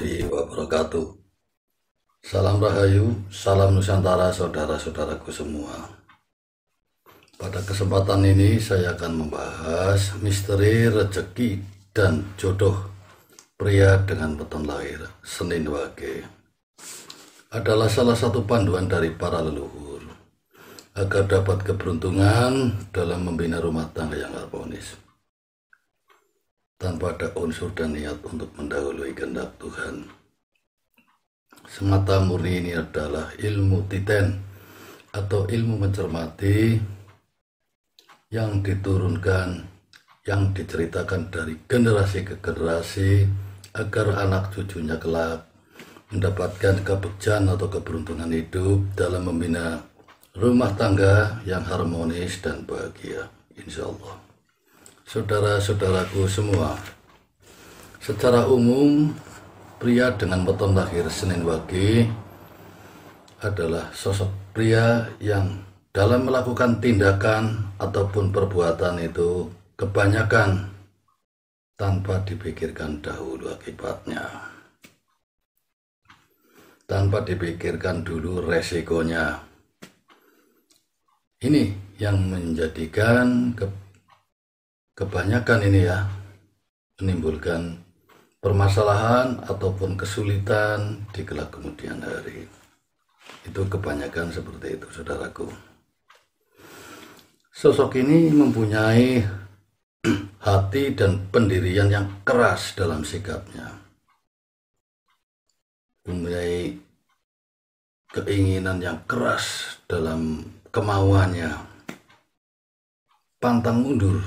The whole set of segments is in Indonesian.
warahmatullahi wabarakatuh. Salam Rahayu, salam Nusantara saudara-saudaraku semua. Pada kesempatan ini saya akan membahas misteri rezeki dan jodoh pria dengan beton lahir Senin Wage. Adalah salah satu panduan dari para leluhur agar dapat keberuntungan dalam membina rumah tangga yang harmonis tanpa ada unsur dan niat untuk mendahului kehendak Tuhan. Semata murni ini adalah ilmu titen atau ilmu mencermati yang diturunkan, yang diceritakan dari generasi ke generasi agar anak cucunya kelak mendapatkan kebejan atau keberuntungan hidup dalam membina rumah tangga yang harmonis dan bahagia. Insya Allah saudara-saudaraku semua. Secara umum, pria dengan weton lahir Senin Wage adalah sosok pria yang dalam melakukan tindakan ataupun perbuatan itu kebanyakan tanpa dipikirkan dahulu akibatnya. Tanpa dipikirkan dulu resikonya. Ini yang menjadikan ke kebanyakan ini ya menimbulkan permasalahan ataupun kesulitan di kelak kemudian hari. Itu kebanyakan seperti itu, saudaraku. Sosok ini mempunyai hati dan pendirian yang keras dalam sikapnya. Mempunyai keinginan yang keras dalam kemauannya. Pantang mundur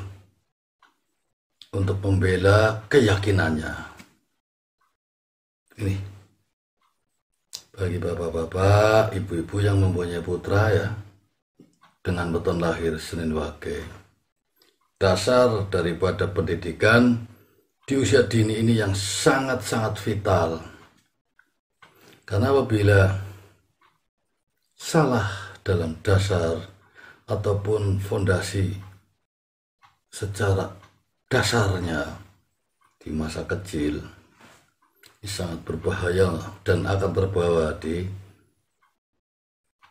untuk membela keyakinannya. Ini bagi bapak-bapak, ibu-ibu yang mempunyai putra ya dengan beton lahir Senin Wage. Dasar daripada pendidikan di usia dini ini yang sangat-sangat vital. Karena apabila salah dalam dasar ataupun fondasi secara Dasarnya di masa kecil sangat berbahaya dan akan terbawa di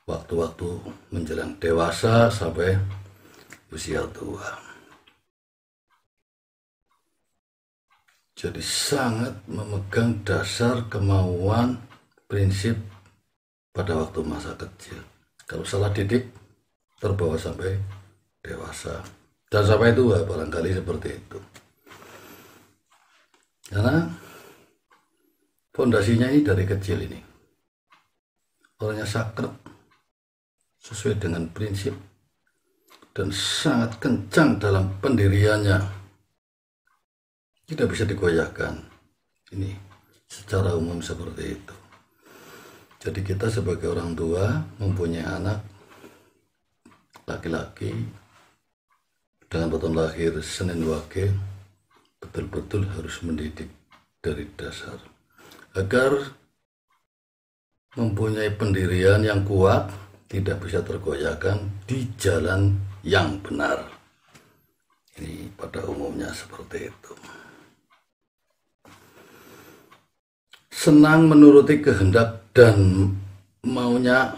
waktu-waktu menjelang dewasa sampai usia tua. Jadi sangat memegang dasar kemauan prinsip pada waktu masa kecil. Kalau salah didik, terbawa sampai dewasa. Dan sampai tua eh, barangkali seperti itu. Karena fondasinya ini dari kecil ini. Orangnya sakrep sesuai dengan prinsip dan sangat kencang dalam pendiriannya. Tidak bisa digoyahkan. Ini secara umum seperti itu. Jadi kita sebagai orang tua mempunyai anak laki-laki dengan batan lahir Senin Wage betul-betul harus mendidik dari dasar agar mempunyai pendirian yang kuat tidak bisa tergoyahkan di jalan yang benar ini pada umumnya seperti itu senang menuruti kehendak dan maunya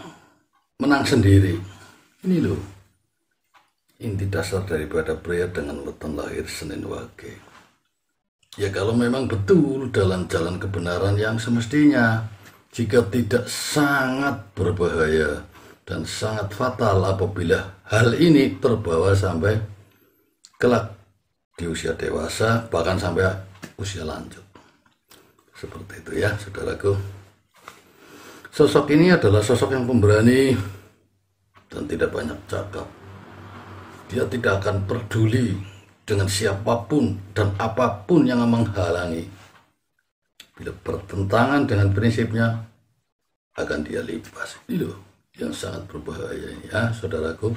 menang sendiri ini loh inti dasar daripada pria dengan weton lahir Senin Wage. Ya kalau memang betul dalam jalan kebenaran yang semestinya, jika tidak sangat berbahaya dan sangat fatal apabila hal ini terbawa sampai kelak di usia dewasa bahkan sampai usia lanjut. Seperti itu ya, saudaraku. Sosok ini adalah sosok yang pemberani dan tidak banyak cakap dia tidak akan peduli dengan siapapun dan apapun yang menghalangi. Bila bertentangan dengan prinsipnya, akan dia lepas. Ini loh yang sangat berbahaya ya, saudaraku.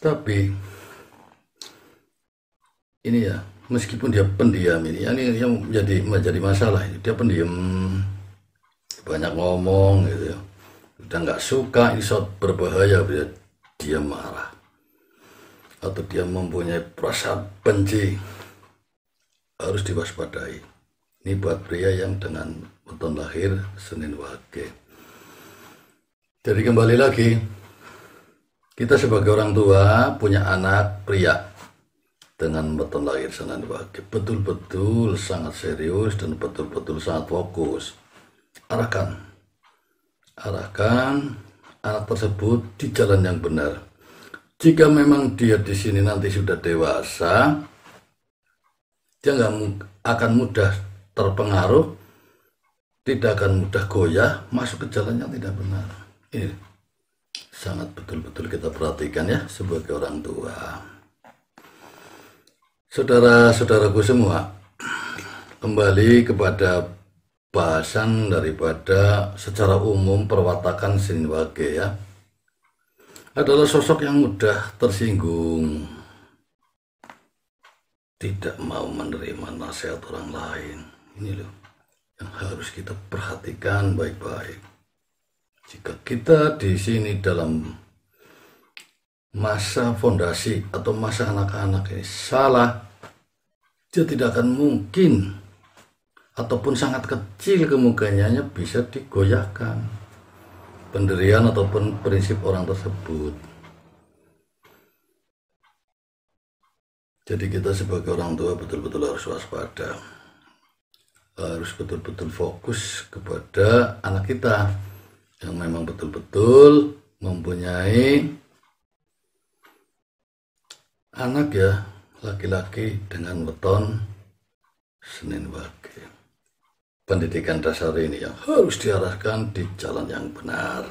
Tapi ini ya, meskipun dia pendiam ini, ya, ini yang menjadi menjadi masalah. Dia pendiam, banyak ngomong gitu ya kita nggak suka isot berbahaya bila dia marah atau dia mempunyai perasaan benci harus diwaspadai ini buat pria yang dengan beton lahir Senin Wage jadi kembali lagi kita sebagai orang tua punya anak pria dengan beton lahir Senin Wage betul-betul sangat serius dan betul-betul sangat fokus arahkan arahkan anak tersebut di jalan yang benar. Jika memang dia di sini nanti sudah dewasa, dia nggak akan mudah terpengaruh, tidak akan mudah goyah masuk ke jalan yang tidak benar. Ini sangat betul-betul kita perhatikan ya sebagai orang tua. Saudara-saudaraku semua, kembali kepada bahasan daripada secara umum perwatakan Sinwage ya adalah sosok yang mudah tersinggung tidak mau menerima nasihat orang lain ini loh yang harus kita perhatikan baik-baik jika kita di sini dalam masa fondasi atau masa anak-anak ini salah dia tidak akan mungkin ataupun sangat kecil kemungkinannya bisa digoyahkan pendirian ataupun prinsip orang tersebut. Jadi kita sebagai orang tua betul-betul harus waspada, harus betul-betul fokus kepada anak kita yang memang betul-betul mempunyai anak ya laki-laki dengan weton Senin Wage pendidikan dasar ini yang harus diarahkan di jalan yang benar.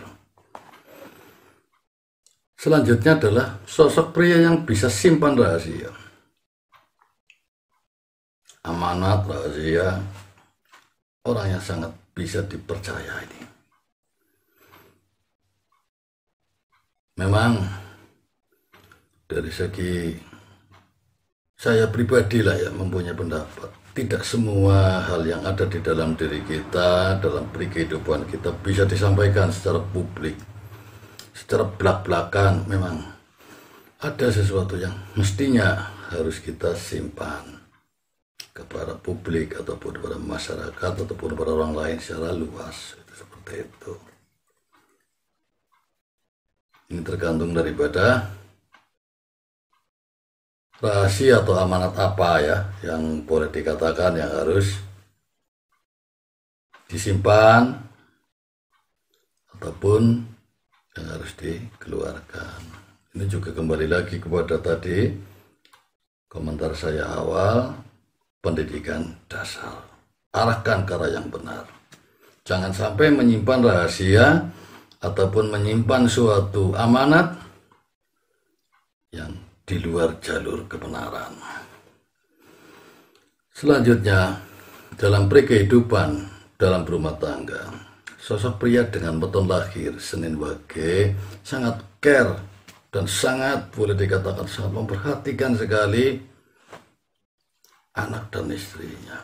Selanjutnya adalah sosok pria yang bisa simpan rahasia. Amanat rahasia, orang yang sangat bisa dipercaya ini. Memang dari segi saya pribadi lah ya mempunyai pendapat tidak semua hal yang ada di dalam diri kita dalam peri kehidupan kita bisa disampaikan secara publik secara belak-belakan memang ada sesuatu yang mestinya harus kita simpan kepada publik ataupun kepada masyarakat ataupun kepada orang lain secara luas itu seperti itu ini tergantung daripada rahasia atau amanat apa ya yang boleh dikatakan yang harus disimpan ataupun yang harus dikeluarkan. Ini juga kembali lagi kepada tadi komentar saya awal pendidikan dasar. Arahkan ke arah yang benar. Jangan sampai menyimpan rahasia ataupun menyimpan suatu amanat yang di luar jalur kebenaran. Selanjutnya, dalam perkehidupan dalam rumah tangga, sosok pria dengan beton lahir Senin Wage sangat care dan sangat boleh dikatakan sangat memperhatikan sekali anak dan istrinya.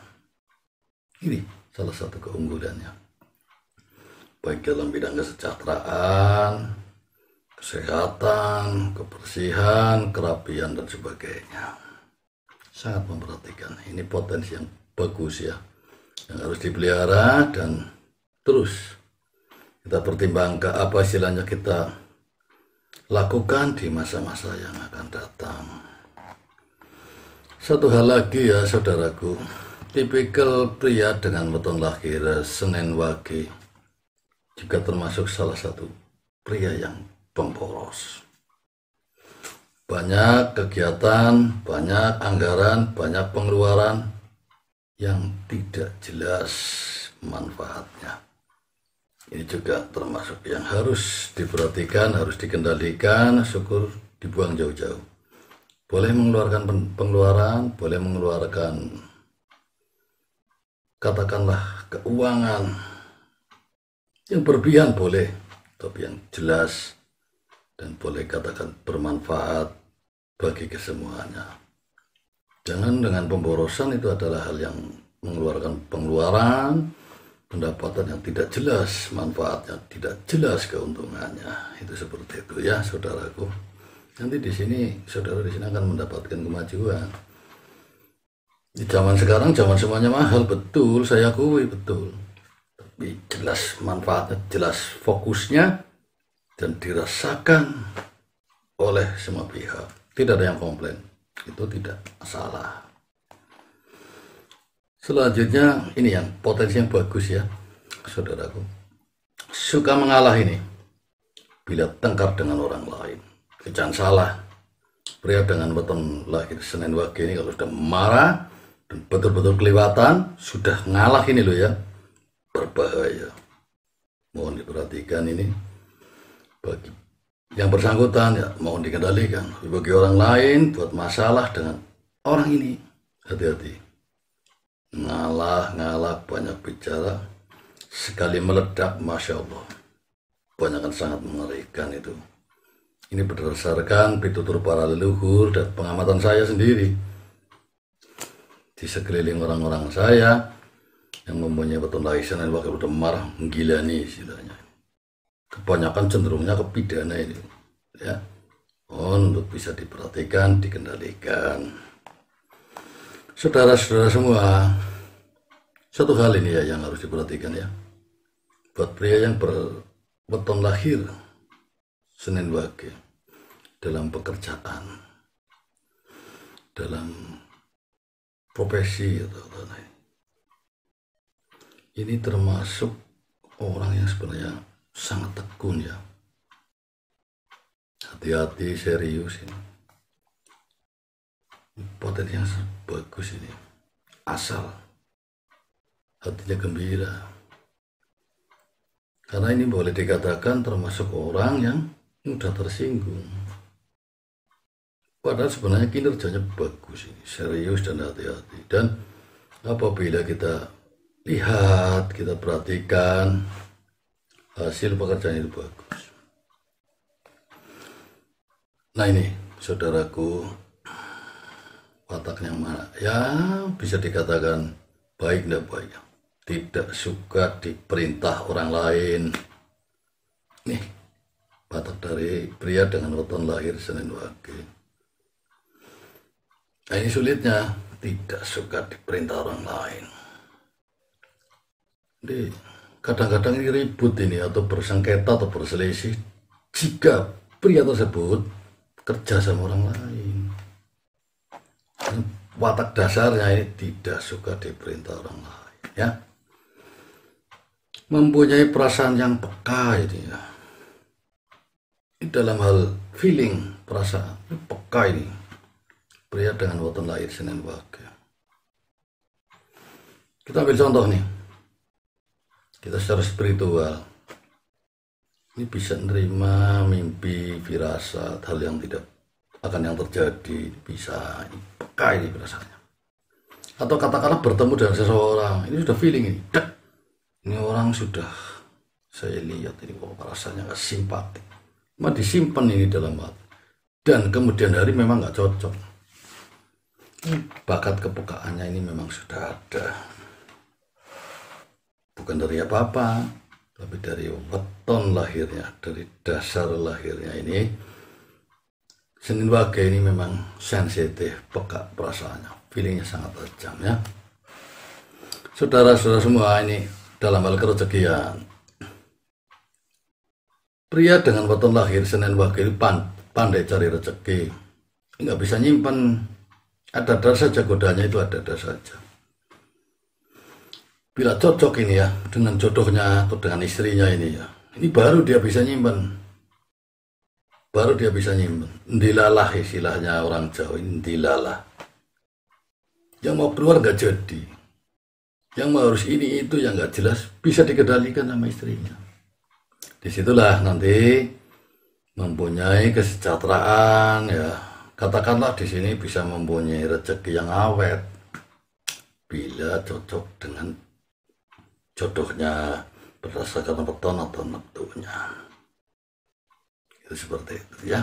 Ini salah satu keunggulannya. Baik dalam bidang kesejahteraan, kesehatan, kebersihan, kerapian dan sebagainya. Sangat memperhatikan. Ini potensi yang bagus ya. Yang harus dipelihara dan terus kita pertimbangkan apa istilahnya kita lakukan di masa-masa yang akan datang. Satu hal lagi ya saudaraku, tipikal pria dengan weton lahir Senin Wage juga termasuk salah satu pria yang Pemboros, Banyak kegiatan, banyak anggaran, banyak pengeluaran yang tidak jelas manfaatnya. Ini juga termasuk yang harus diperhatikan, harus dikendalikan, syukur dibuang jauh-jauh. Boleh mengeluarkan pengeluaran, boleh mengeluarkan katakanlah keuangan yang berlebihan boleh, tapi yang jelas dan boleh katakan bermanfaat bagi kesemuanya. Jangan dengan pemborosan itu adalah hal yang mengeluarkan pengeluaran, pendapatan yang tidak jelas, manfaatnya tidak jelas keuntungannya. Itu seperti itu ya, saudaraku. Nanti di sini saudara di sini akan mendapatkan kemajuan. Di zaman sekarang zaman semuanya mahal, betul saya akui betul. Tapi jelas manfaatnya, jelas fokusnya, dan dirasakan oleh semua pihak. Tidak ada yang komplain. Itu tidak salah. Selanjutnya ini yang potensi yang bagus ya, saudaraku. Suka mengalah ini bila tengkar dengan orang lain. Eh, jangan salah. Pria dengan beton lahir Senin Wage ini kalau sudah marah dan betul-betul kelewatan, sudah ngalah ini loh ya. Berbahaya. Mohon diperhatikan ini bagi yang bersangkutan ya mau dikendalikan bagi orang lain buat masalah dengan orang ini hati-hati ngalah ngalah banyak bicara sekali meledak masya Allah banyak kan sangat mengerikan itu ini berdasarkan pitutur para leluhur dan pengamatan saya sendiri di sekeliling orang-orang saya yang mempunyai beton laisan dan wakil demar menggilani istilahnya kebanyakan cenderungnya ke pidana ini ya mohon untuk bisa diperhatikan dikendalikan saudara-saudara semua satu hal ini ya yang harus diperhatikan ya buat pria yang berbeton lahir Senin Wage dalam pekerjaan dalam profesi atau lain nah. ini termasuk orang yang sebenarnya sangat tekun ya. Hati-hati serius ini. Potensi yang bagus ini. Asal hatinya gembira. Karena ini boleh dikatakan termasuk orang yang mudah tersinggung. Padahal sebenarnya kinerjanya bagus ini, serius dan hati-hati. Dan apabila kita lihat, kita perhatikan, hasil pekerjaan itu bagus. Nah ini saudaraku wataknya mana? Ya bisa dikatakan baik tidak baik. Tidak suka diperintah orang lain. Nih watak dari pria dengan weton lahir Senin Wage. Nah ini sulitnya tidak suka diperintah orang lain. Jadi kadang-kadang ini ribut ini atau bersengketa atau berselisih jika pria tersebut kerja sama orang lain watak dasarnya ini tidak suka diperintah orang lain ya mempunyai perasaan yang peka ini ya ini dalam hal feeling perasaan ini peka ini pria dengan watan lahir Senin Wage kita ambil contoh nih kita secara spiritual ini bisa nerima mimpi firasat hal yang tidak akan yang terjadi bisa peka ini perasaannya atau katakanlah bertemu dengan seseorang ini sudah feeling ini Dek. ini orang sudah saya lihat ini kok rasanya nggak simpatik cuma disimpan ini dalam hati dan kemudian hari memang nggak cocok bakat kepekaannya ini memang sudah ada bukan dari apa-apa tapi dari weton lahirnya dari dasar lahirnya ini Senin Wage ini memang sensitif peka perasaannya feelingnya sangat tajam ya saudara-saudara semua ini dalam hal kerejekian pria dengan weton lahir Senin Wage ini pandai cari rezeki nggak bisa nyimpan ada dasar saja godanya itu ada dasar saja bila cocok ini ya dengan jodohnya atau dengan istrinya ini ya ini baru dia bisa nyimpen baru dia bisa nyimpen dilalah istilahnya orang Jawa ini dilalah yang mau keluar nggak jadi yang mau harus ini itu yang nggak jelas bisa dikendalikan sama istrinya disitulah nanti mempunyai kesejahteraan ya katakanlah di sini bisa mempunyai rezeki yang awet bila cocok dengan jodohnya berdasarkan weton atau neptunya itu seperti itu ya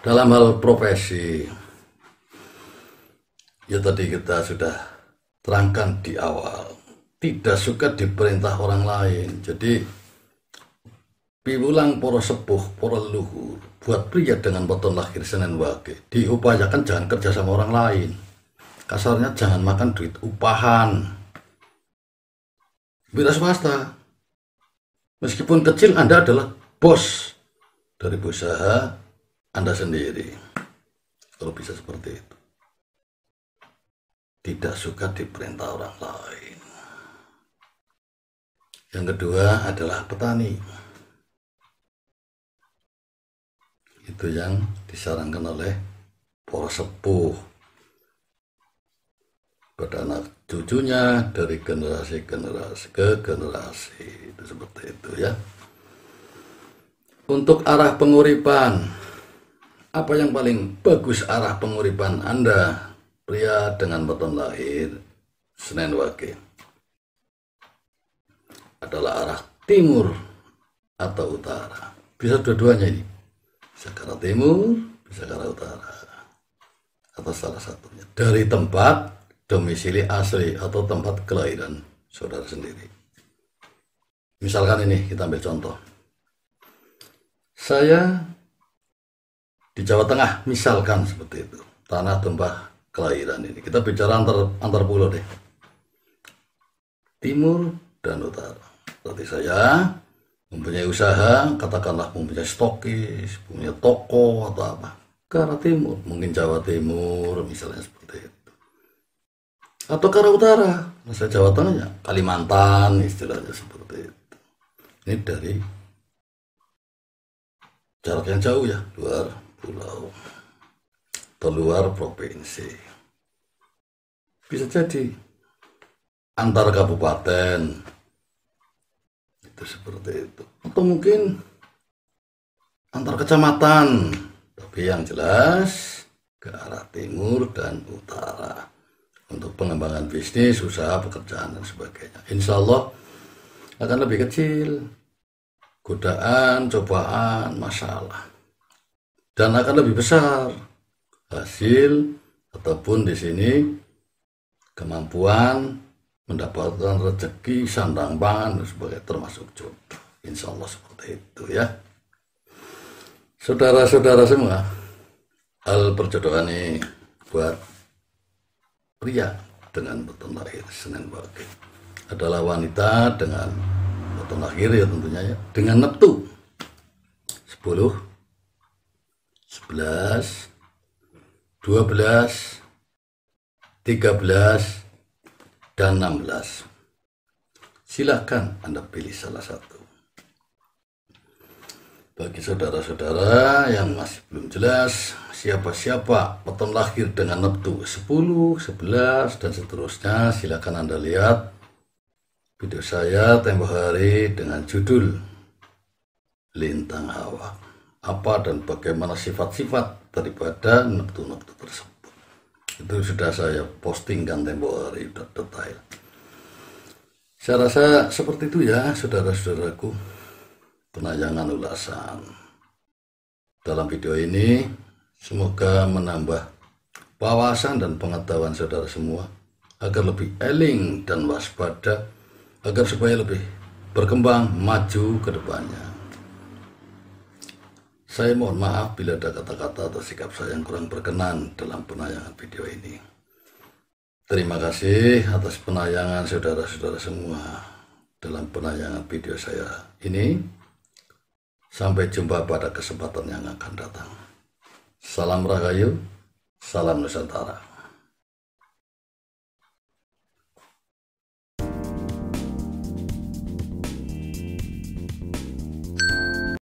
dalam hal profesi ya tadi kita sudah terangkan di awal tidak suka diperintah orang lain jadi piwulang poro sepuh poro luhur buat pria dengan weton lahir Senin Wage diupayakan jangan kerja sama orang lain kasarnya jangan makan duit upahan wira swasta. Meskipun kecil, Anda adalah bos dari usaha Anda sendiri. Kalau bisa seperti itu. Tidak suka diperintah orang lain. Yang kedua adalah petani. Itu yang disarankan oleh para sepuh kepada anak cucunya dari generasi generasi ke generasi itu seperti itu ya untuk arah penguripan apa yang paling bagus arah penguripan Anda pria dengan beton lahir Senin Wage adalah arah timur atau utara bisa dua-duanya ini bisa ke arah timur bisa ke arah utara atau salah satunya dari tempat domisili asli atau tempat kelahiran saudara sendiri. Misalkan ini kita ambil contoh. Saya di Jawa Tengah misalkan seperti itu. Tanah tempat kelahiran ini. Kita bicara antar antar pulau deh. Timur dan utara. Berarti saya mempunyai usaha, katakanlah mempunyai stokis, punya toko atau apa. Ke arah timur, mungkin Jawa Timur misalnya seperti itu atau ke arah utara masa Jawa Tengah Kalimantan istilahnya seperti itu ini dari jarak yang jauh ya luar pulau atau luar provinsi bisa jadi antar kabupaten itu seperti itu atau mungkin antar kecamatan tapi yang jelas ke arah timur dan utara untuk pengembangan bisnis, usaha, pekerjaan dan sebagainya. Insya Allah akan lebih kecil godaan, cobaan, masalah dan akan lebih besar hasil ataupun di sini kemampuan mendapatkan rezeki sandang pangan sebagainya termasuk jodoh. Insya Allah seperti itu ya. Saudara-saudara semua, hal perjodohan ini buat pria dengan beton lahir Senin Wage adalah wanita dengan beton lahir ya tentunya ya dengan neptu 10 11 12 13 dan 16 silahkan Anda pilih salah satu bagi saudara-saudara yang masih belum jelas siapa-siapa peton lahir dengan neptu 10, 11, dan seterusnya silakan Anda lihat video saya tempo hari dengan judul Lintang Hawa apa dan bagaimana sifat-sifat daripada neptu-neptu tersebut itu sudah saya postingkan tempo hari detail saya rasa seperti itu ya saudara-saudaraku penayangan ulasan dalam video ini Semoga menambah wawasan dan pengetahuan saudara semua agar lebih eling dan waspada agar supaya lebih berkembang maju ke depannya. Saya mohon maaf bila ada kata-kata atau sikap saya yang kurang berkenan dalam penayangan video ini. Terima kasih atas penayangan saudara-saudara semua dalam penayangan video saya ini. Sampai jumpa pada kesempatan yang akan datang. Salam Rahayu, salam Nusantara.